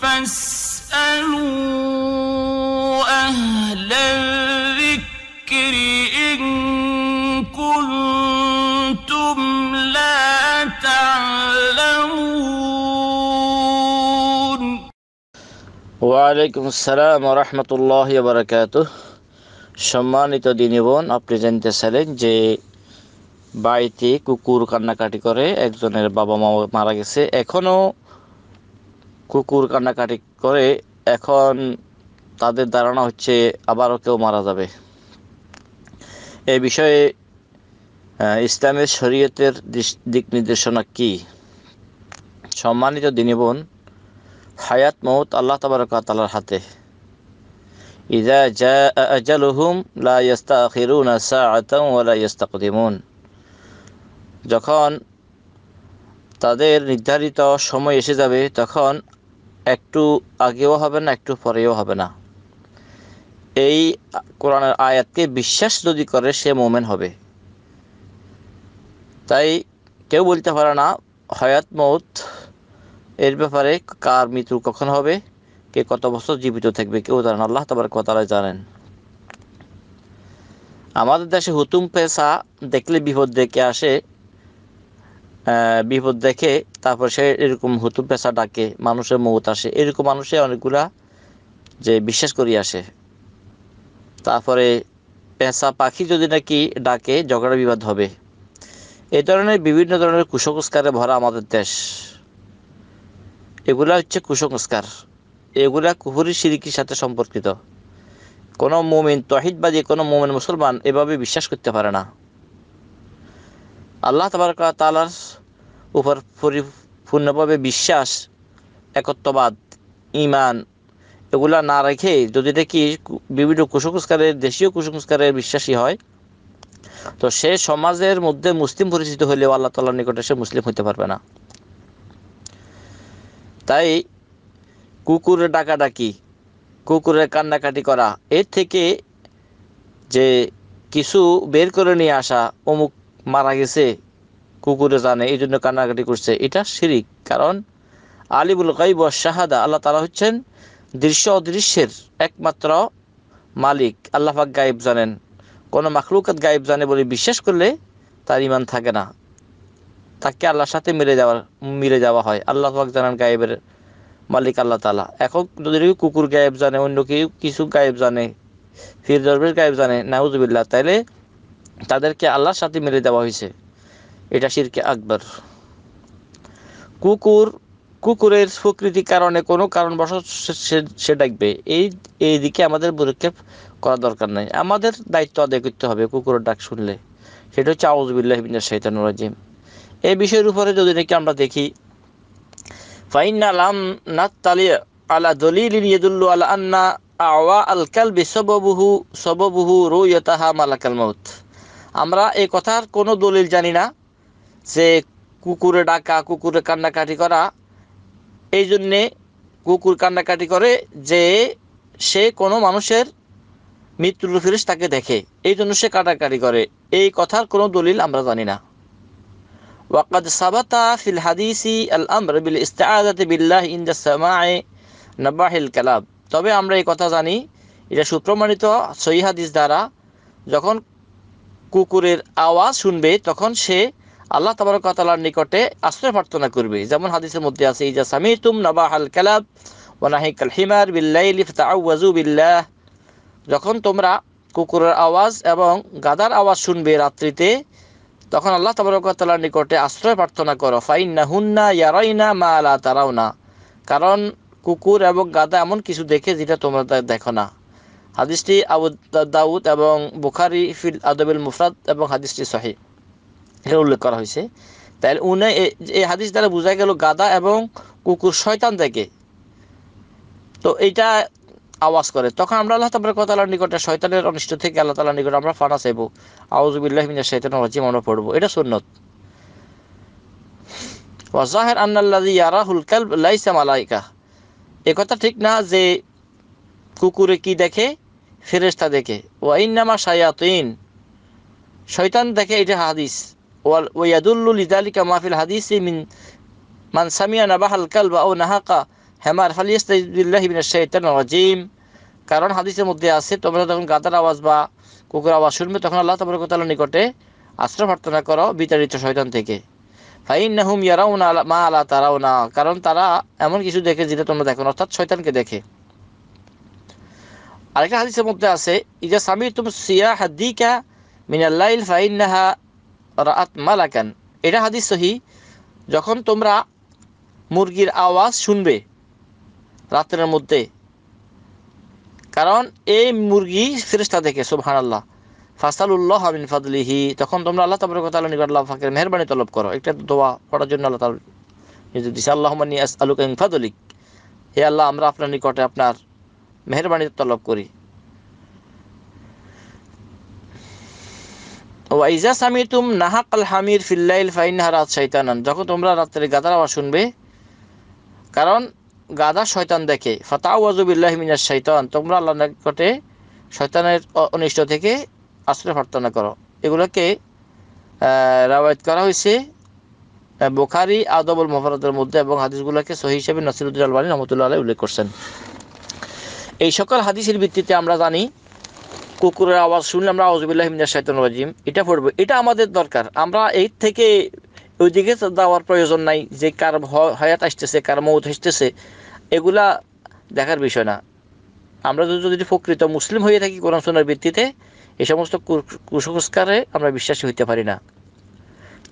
فاسألوا أهل الذكر إن كنتم لا تعلمون وعليكم السلام ورحمة الله وبركاته সম্মানিত দিনী বোন আপনি জানতে চাইলেন যে বাড়িতে কুকুর কান্নাকাটি করে একজনের বাবা মা মারা গেছে এখনও কুকুর কান্নাকাটি করে এখন তাদের ধারণা হচ্ছে আবারও কেউ মারা যাবে এ বিষয়ে ইসলামের শরীয়তের দিক নির্দেশনা কী সম্মানিত দিনীবন বোন হায়াত মৌত আল্লাহ তাবারকালার হাতে ইজা লা যখন তাদের নির্ধারিত সময় এসে যাবে তখন একটু আগেও হবে না একটু পরেও হবে না এই কোরআনের আয়াতকে বিশ্বাস যদি করে সে মোমেন হবে তাই কেউ বলতে পারে না হয়াত মত এর ব্যাপারে কার মৃত্যু কখন হবে কে কত বছর জীবিত থাকবে কেউ জানেন আল্লাহ তোমার কথা জানেন আমাদের দেশে হুতুম পেশা দেখলে বিপদ ডেকে আসে বিপদ দেখে তারপর সে এরকম হুতু পেশা ডাকে মানুষের মত আসে এরকম মানুষে অনেকগুলা যে বিশ্বাস করি আসে তারপরে পেঁচা পাখি যদি নাকি ডাকে ঝগড়া বিবাদ হবে এ ধরনের বিভিন্ন ধরনের কুসংস্কারে ভরা আমাদের দেশ এগুলা হচ্ছে কুসংস্কার এগুলা কুহুরি সিরিকির সাথে সম্পর্কিত কোনো মোমিন তহিদবাদী কোনো মোমিন মুসলমান এভাবে বিশ্বাস করতে পারে না আল্লাহ তাবার তালার উপর পরিপূর্ণভাবে বিশ্বাস একত্ববাদ ইমান এগুলা না রেখে যদি দেখি বিভিন্ন কুসংস্কারের দেশীয় কুসংস্কারের বিশ্বাসী হয় তো সে সমাজের মধ্যে মুসলিম পরিচিত হলেও আল্লাহ তাল্লাহ নিকটে সে মুসলিম হতে পারবে না তাই কুকুরের ডাকাডাকি কুকুরের কান্নাকাটি করা এর থেকে যে কিছু বের করে নিয়ে আসা অমুক মারা গেছে কুকুরে জানে এই জন্য কান্নাকাটি করছে এটা শিরিক কারণ আলিবুল গাইব শাহাদা আল্লাহ তালা হচ্ছেন দৃশ্য অদৃশ্যের একমাত্র মালিক আল্লাহাক গায়েব জানেন কোনো মাখলুকাত গায়েব জানে বলে বিশ্বাস করলে তার ইমান থাকে না তাকে আল্লাহর সাথে মিলে যাওয়ার মিলে যাওয়া হয় আল্লাহ পাক জানান গায়েবের মালিক আল্লাহ তালা এখন যদি কুকুর গায়েব জানে অন্য কেউ কিছু গায়েব জানে ফির গায়েব জানে নাউজুবিল্লাহ তাইলে তাদেরকে আল্লাহর সাথে মেরে দেওয়া হয়েছে এটা শিরকে আকবর কুকুর কুকুরের প্রকৃতির কারণে কোনো কারণবশত সে ডাকবে এই এই দিকে আমাদের পদক্ষেপ করা দরকার নাই আমাদের দায়িত্ব আদায় করতে হবে কুকুরের ডাক শুনলে সেটা হচ্ছে আউজবিল্লাহবিন শৈতানুর রাজিম এই বিষয়ের উপরে যদি নাকি আমরা দেখি ফাইন্না লাম নাত্তালি আলা দলিল ইয়াদুল্লু আলা আন্না আওয়া আল কালবি সববুহু সববুহু রুয়াতাহা মালাকাল মাউত আমরা এই কথার কোনো দলিল জানি না যে কুকুরে ডাকা কুকুরে কান্নাকাটি করা এই জন্যে কুকুর কান্নাকাটি করে যে সে কোনো মানুষের মৃত্যুর ফিরিস তাকে দেখে এই জন্য সে কাটাকাটি করে এই কথার কোনো দলিল আমরা জানি না সাবাতা হাদিসি আল আমর বিল الأمر বিল্লাহ ইন দা السماع নাবাহিল কালাব তবে আমরা এই কথা জানি এটা সুপ্রমাণিত সহি হাদিস দ্বারা যখন কুকুরের আওয়াজ শুনবে তখন সে আল্লাহ তাবারকাতালার নিকটে আশ্রয় প্রার্থনা করবে যেমন হাদিসের মধ্যে আছে ইজা সামি তুম নবা কালাব ওনাহিক হিমার বিল্লাইলিফতাউজু বিল্লাহ যখন তোমরা কুকুরের আওয়াজ এবং গাদার আওয়াজ শুনবে রাত্রিতে তখন আল্লাহ তাবারকাতালার নিকটে আশ্রয় প্রার্থনা করো ফাইন না হুন্না ইয়ারাইনা মা আলা তারাও না কারণ কুকুর এবং গাদা এমন কিছু দেখে যেটা তোমরা দেখো না হাদিসটি আবু দাউদ এবং বুখারি ফিল আদবিল মুফরাদ এবং হাদিসটি সহি উল্লেখ করা হয়েছে তাহলে উনি এই হাদিস দ্বারা বোঝা গেল গাদা এবং কুকুর শয়তান থেকে তো এইটা আওয়াজ করে তখন আমরা আল্লাহ তাবার কথা নিকটে শয়তানের অনিষ্ট থেকে আল্লাহ তালার নিকটে আমরা ফানা চাইব আউজুবিল্লাহ মিনা শৈতান রাজিম আমরা পড়বো এটা সুন্নত ওয়াজাহের আন্নাল্লাদি ইয়ারা কালব লাইসা মালাইকা এ কথা ঠিক না যে কুকুরে কি দেখে ফেরেস্তা দেখে ওয়াইনামা শায়াতিন শয়তান দেখে এটা হাদিস ওয়াল ওয়াদুল্লুল ইদালিকা মাহফিল হাদিস মিন মান সামিয়া নাবাহাল বা ও নাহাকা হেমার হ্যাঁ ফালিয়াস্তাইবিল্লাহ ইবিন শৈতান রাজিম কারণ হাদিসের মধ্যে আছে তোমরা যখন গাদার আওয়াজ বা কুকুর আওয়াজ শুনবে তখন আল্লাহ তাবরকতাল নিকটে আশ্রয় প্রার্থনা করো বিতাড়িত শয়তান থেকে ফাইন্নাহুম ইয়ারাউনা মা আলা তারাও না কারণ তারা এমন কিছু দেখে যেটা তোমরা দেখো অর্থাৎ শয়তানকে দেখে আরেকটা হাদিসের মধ্যে আছে ইজা স্বামী তুম সিয়া হাদিকা মিনাল্লাইল ফাইন্নাহা রাত মালাকান এটা হাদিস সহি যখন তোমরা মুরগির আওয়াজ শুনবে রাতের মধ্যে কারণ এই মুরগি ফিরিস্তা দেখে সুবহান আল্লাহ ফাসালুল্লাহ আমিন ফাদলিহি তখন তোমরা আল্লাহ তাল নিকট আল্লাহ ফাকের মেহরবানি তলব করো একটা দোয়া পড়ার জন্য আল্লাহ তাল আল্লাহ মানি আস আলুক ফাদলিক হে আল্লাহ আমরা আপনার নিকটে আপনার মেহরবানি তলব করি সামি তুম নাহাক হামির ফিল্লাইল যখন তোমরা রাত্রে গাদার আওয়াজ শুনবে কারণ গাদা শয়তান দেখে মিনার শৈতান তোমরা আল্লাহ নিকটে শয়তানের অনিষ্ট থেকে আশ্রয় প্রার্থনা করো এগুলোকে রাওয়ায়ত করা হয়েছে বোখারি আদবুল মফরাতের মধ্যে এবং হাদিসগুলোকে সহি হিসেবে নাসিরুদ্দিন আলবানী রহমতুল্লাহ আলাই উল্লেখ করছেন এই সকল হাদিসের ভিত্তিতে আমরা জানি কুকুরের আওয়াজ শুনলে আমরা আওয়াজবিল্লাহ মিনার শাইতান রাজিম এটা পড়বো এটা আমাদের দরকার আমরা এই থেকে ওইদিকে যাওয়ার প্রয়োজন নাই যে কার হয়াত আসতেছে কার মৌত আসতেছে এগুলা দেখার বিষয় না আমরা যদি প্রকৃত মুসলিম হয়ে থাকি কোরআন সোনার ভিত্তিতে এই সমস্ত কুসংস্কারে আমরা বিশ্বাসী হইতে পারি না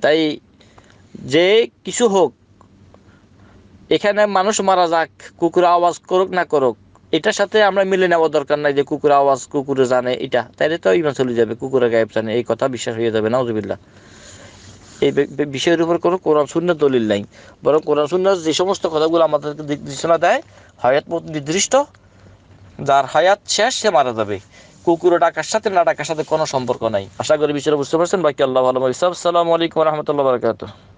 তাই যে কিছু হোক এখানে মানুষ মারা যাক কুকুর আওয়াজ করুক না করুক এটার সাথে আমরা মিলে নেওয়া দরকার নাই যে কুকুরের আওয়াজ কুকুরে জানে এটা তাইলে তো ইমান চলে যাবে কুকুরে গায়েব জানে এই কথা বিশ্বাস হয়ে যাবে অজুবিল্লা এই বিষয়ের উপর কোনো কোরআন শূন্য দলিল নাই বরং কোরআন শূন্য যে সমস্ত কথাগুলো আমাদেরকে নির্দেশনা দেয় হায়াত নির্দিষ্ট যার হায়াত শেষ সে মারা যাবে কুকুর ডাকার সাথে না ডাকার সাথে কোনো সম্পর্ক নাই আশা করি বিষয়টা বুঝতে পারছেন বাকি আল্লাহ আলম ইসলাম সালামু আলাইকুম রহমতুল্লাহ বারকাত